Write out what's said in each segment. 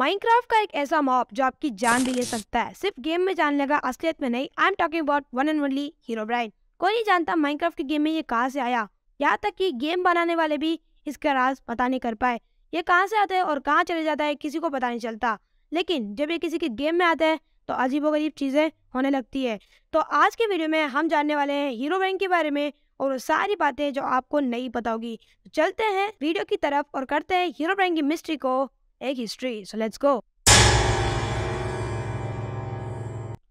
Minecraft का एक ऐसा मॉप जो आपकी जान भी ले सकता है सिर्फ गेम में जान लेगा असलियत में नहीं I am talking about one and only Herobrine कोई नहीं जानता माइनक्राफ्ट के गेम में ये कहाँ से आया यहाँ तक कि गेम बनाने वाले भी इसका राज पता नहीं कर पाए ये कहाँ से आता है और कहाँ चले जाता है किसी को पता नहीं चलता लेकिन जब ये किसी के गेम में आता है तो अजीबोगरीब चीज़ें होने लगती है तो आज के वीडियो में हम जानने वाले हैं हीरो ब्राइन के बारे में और सारी बातें जो आपको नहीं पता होगी तो चलते हैं वीडियो की तरफ और करते हैं हीरो ब्राइन की मिस्ट्री को एक हिस्ट्री सो लेट्स गो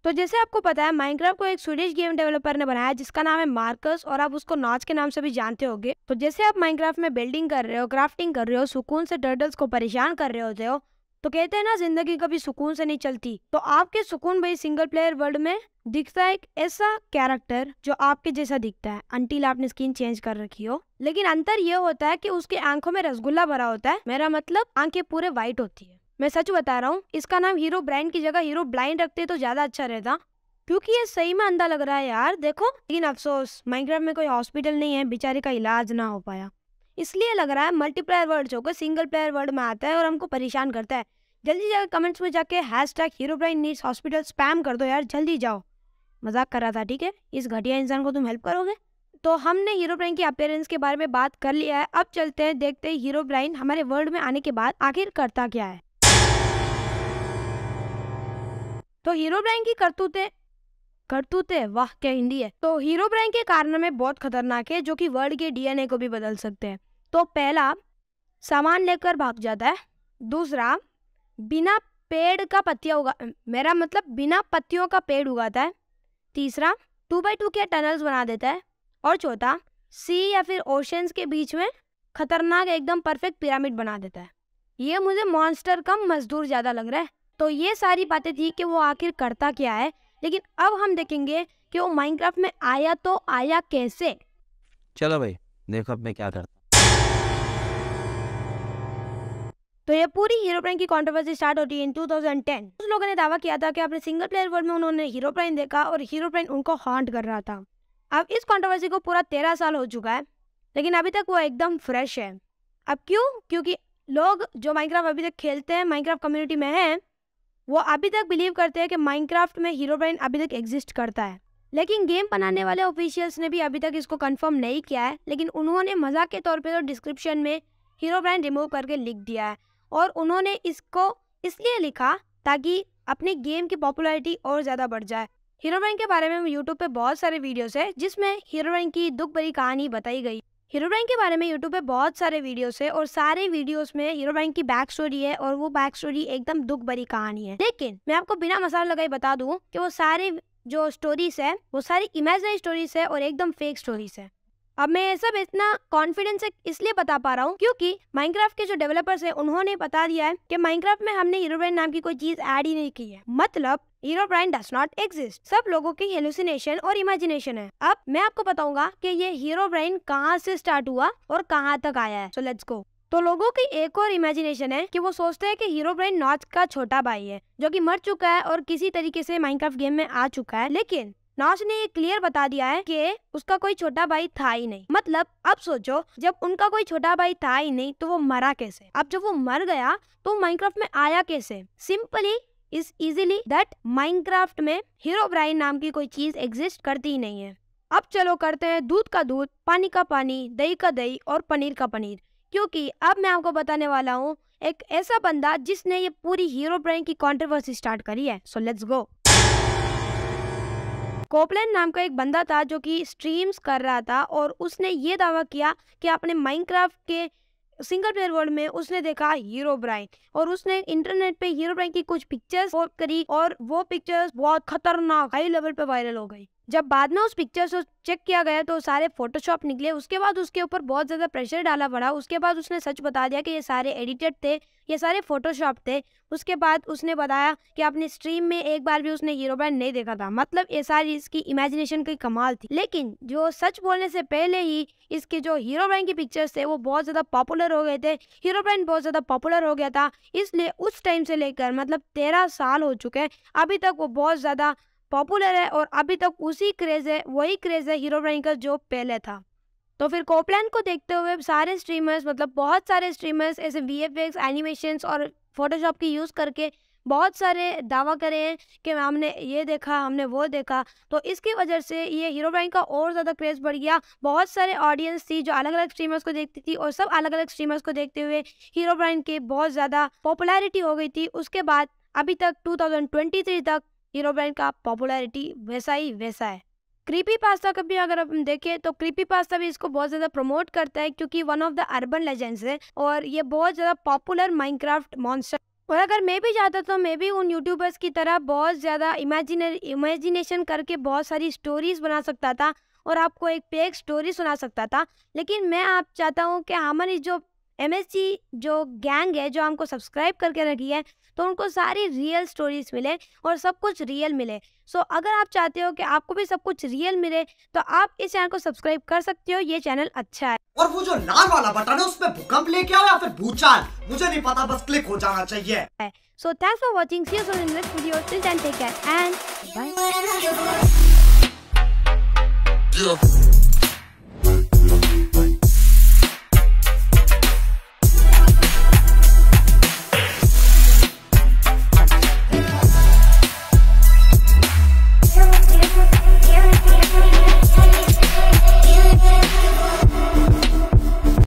तो जैसे आपको पता है माइनक्राफ्ट को एक स्वीडिश गेम डेवलपर ने बनाया जिसका नाम है मार्कस और आप उसको नाच के नाम से भी जानते होंगे तो जैसे आप माइनक्राफ्ट में बिल्डिंग कर रहे हो क्राफ्टिंग कर रहे हो सुकून से टर्टल्स को परेशान कर रहे होते हो तो कहते हैं ना जिंदगी कभी सुकून से नहीं चलती तो आपके सुकून भाई सिंगल प्लेयर वर्ल्ड में दिखता है एक ऐसा कैरेक्टर जो आपके जैसा दिखता है अंटिल आपने स्किन चेंज कर रखी हो लेकिन अंतर यह होता है कि उसके आंखों में रसगुल्ला भरा होता है मेरा मतलब आंखें पूरे व्हाइट होती है मैं सच बता रहा हूँ इसका नाम हीरो ब्रांड की जगह हीरो ब्लाइंड रखते तो ज्यादा अच्छा रहता क्योंकि ये सही में अंधा लग रहा है यार देखो लेकिन अफसोस माइनक्राफ्ट में कोई हॉस्पिटल नहीं है बेचारे का इलाज ना हो पाया इसलिए लग रहा है मल्टीप्लायर वर्ड जो कि सिंगल प्लेयर वर्ड में आता है और हमको परेशान करता है जल्दी जाकर कमेंट्स में जाके hashtag hero needs hospital spam कर दो यार जल्दी जाओ मजाक कर रहा था ठीक है इस घटिया इंसान को तुम हेल्प करोगे तो हमने हीरो ब्राइन की अपेयरेंस के बारे में बात कर लिया है अब चलते हैं देखते हैं हीरो ब्राइन हमारे वर्ल्ड में आने के बाद आखिर करता क्या है तो हीरो ब्राइन की करतूतें करतूते वाह क्या हिंदी है तो हीरो ब्राइन के में बहुत खतरनाक है जो कि वर्ल्ड के डीएनए को भी बदल सकते हैं तो पहला सामान लेकर भाग जाता है दूसरा बिना पेड़ का पत्तियाँ उगा मेरा मतलब बिना पत्तियों का पेड़ उगाता है तीसरा टू बाई टू के टनल्स बना देता है और चौथा सी या फिर ओशंस के बीच में खतरनाक एकदम परफेक्ट पिरामिड बना देता है ये मुझे मॉन्स्टर कम मजदूर ज़्यादा लग रहा है तो ये सारी बातें थी कि वो आखिर करता क्या है लेकिन अब हम देखेंगे कि वो माइनक्राफ्ट में आया तो आया कैसे चलो भाई देखो अब मैं क्या करता तो ये पूरी हीरो प्राइन की कंट्रोवर्सी स्टार्ट होती है इन 2010 उस लोगों ने दावा किया था कि अपने सिंगल प्लेयर वर्ल्ड में उन्होंने हीरो प्राइन देखा और हीरो प्राइन उनको हॉन्ट कर रहा था अब इस कॉन्ट्रोवर्सी को पूरा तेरह साल हो चुका है लेकिन अभी तक वो एकदम फ्रेश है अब क्यों क्योंकि लोग जो माइनक्राफ्ट अभी तक खेलते हैं माइनक्राफ्ट कम्युनिटी में हैं वो अभी तक बिलीव करते हैं कि माइनक्राफ्ट में हीरो ब्राइन अभी तक एग्जिस्ट करता है लेकिन गेम बनाने वाले ऑफिशियल्स ने भी अभी तक इसको कंफर्म नहीं किया है लेकिन उन्होंने मजाक के तौर पर तो डिस्क्रिप्शन में हीरो ब्राइन रिमूव करके लिख दिया है और उन्होंने इसको इसलिए लिखा ताकि अपने गेम की पॉपुलैरिटी और ज़्यादा बढ़ जाए हीरोइन के बारे में यूट्यूब पे बहुत सारे वीडियोस है जिसमें हीरोइन की दुख भरी कहानी बताई गई हीरोइन के बारे में यूट्यूब पे बहुत सारे वीडियोस है और सारे वीडियोस में हीरोइन की बैक स्टोरी है और वो बैक स्टोरी एकदम दुख भरी कहानी है लेकिन मैं आपको बिना मसाला लगाए बता दूँ की वो सारे जो स्टोरीज है वो सारी इमेजनरी स्टोरीज है और एकदम फेक स्टोरीज है अब मैं ये सब इतना कॉन्फिडेंस इसलिए बता पा रहा हूँ क्योंकि माइनक्राफ्ट के जो डेवलपर्स है उन्होंने बता दिया है कि माइनक्राफ्ट में हमने हीरोब्राइन नाम की कोई चीज ऐड ही नहीं की है मतलब हीरोब्राइन डस नॉट एग्जिस्ट सब लोगों की हेलुसिनेशन और इमेजिनेशन है अब मैं आपको बताऊंगा कि ये हीरोब्राइन कहाँ से स्टार्ट हुआ और कहाँ तक आया है सो लेट्स गो तो लोगों की एक और इमेजिनेशन है कि वो सोचते हैं कि हीरो ब्रेन नॉर्थ का छोटा भाई है जो कि मर चुका है और किसी तरीके से माइनक्राफ्ट गेम में आ चुका है लेकिन नाश ने ये क्लियर बता दिया है कि उसका कोई छोटा भाई था ही नहीं मतलब अब सोचो जब उनका कोई छोटा भाई था ही नहीं तो वो मरा कैसे अब जब वो मर गया तो माइनक्राफ्ट में आया कैसे simply is easily that Minecraft में हीरो ब्राइन नाम की कोई चीज एग्जिस्ट करती ही नहीं है अब चलो करते हैं दूध का दूध पानी का पानी दही का दही और पनीर का पनीर क्योंकि अब मैं आपको बताने वाला हूँ एक ऐसा बंदा जिसने ये पूरी हीरो ब्राइन की कंट्रोवर्सी स्टार्ट करी है सो लेट्स गो कोपलैंड नाम का एक बंदा था जो कि स्ट्रीम्स कर रहा था और उसने ये दावा किया कि अपने माइनक्राफ्ट के सिंगल प्लेयर वर्ल्ड में उसने देखा हीरो ब्राइन और उसने इंटरनेट पे हीरो ब्राइन की कुछ पिक्चर्स करी और वो पिक्चर्स बहुत खतरनाक हाई लेवल पे वायरल हो गई जब बाद में उस पिक्चर्स को चेक किया गया तो सारे फोटोशॉप निकले उसके बाद उसके ऊपर बहुत ज़्यादा प्रेशर डाला पड़ा उसके बाद उसने सच बता दिया कि ये सारे एडिटेड थे ये सारे फोटोशॉप थे उसके बाद उसने बताया कि अपनी स्ट्रीम में एक बार भी उसने हीरो ब्रांड नहीं देखा था मतलब ये सारी इसकी इमेजिनेशन की कमाल थी लेकिन जो सच बोलने से पहले ही इसके जो हीरो ब्रांड की पिक्चर्स थे वो बहुत ज़्यादा पॉपुलर हो गए थे हीरो ब्रांड बहुत ज़्यादा पॉपुलर हो गया था इसलिए उस टाइम से लेकर मतलब तेरह साल हो चुके हैं अभी तक वो बहुत ज़्यादा पॉपुलर है और अभी तक उसी क्रेज़ है वही क्रेज़ है हीरो ब्राइन का जो पहले था तो फिर कोपलैन को देखते हुए सारे स्ट्रीमर्स मतलब बहुत सारे स्ट्रीमर्स ऐसे वी एफ एक्स एनिमेशन और फोटोशॉप की यूज़ करके बहुत सारे दावा करे हैं कि हमने ये देखा हमने वो देखा तो इसकी वजह से ये हीरो ब्राइन का और ज़्यादा क्रेज़ बढ़ गया बहुत सारे ऑडियंस थी जो अलग अलग स्ट्रीमर्स को देखती थी और सब अलग अलग स्ट्रीमर्स को देखते हुए हीरो ब्राइन की बहुत ज़्यादा पॉपुलैरिटी हो गई थी उसके बाद अभी तक 2023 तक हीरो ब्रांड का पॉपुलैरिटी वैसा ही वैसा है क्रीपी पास्ता का भी अगर हम देखें तो क्रीपी पास्ता भी इसको बहुत ज़्यादा प्रमोट करता है क्योंकि one of the urban legends है और ये बहुत ज़्यादा पॉपुलर माइनक्राफ्ट मॉन्स्टर और अगर मैं भी जाता तो मैं भी उन यूट्यूबर्स की तरह बहुत ज़्यादा इमेजिने इमेजिनेशन करके बहुत सारी स्टोरीज बना सकता था और आपको एक पेक स्टोरी सुना सकता था लेकिन मैं आप चाहता हूँ कि हमारी जो एम जो गैंग है जो हमको सब्सक्राइब करके रखी है तो उनको सारी रियल स्टोरीज मिले और सब कुछ रियल मिले सो so, अगर आप चाहते हो कि आपको भी सब कुछ रियल मिले तो आप इस चैनल को सब्सक्राइब कर सकते हो ये चैनल अच्छा है और वो जो लाल वाला बटन है उसमें भूकंप लेके आओ या फिर भूचाल मुझे नहीं पता बस क्लिक हो जाना चाहिए so thanks for watching see you in next video till then take care and bye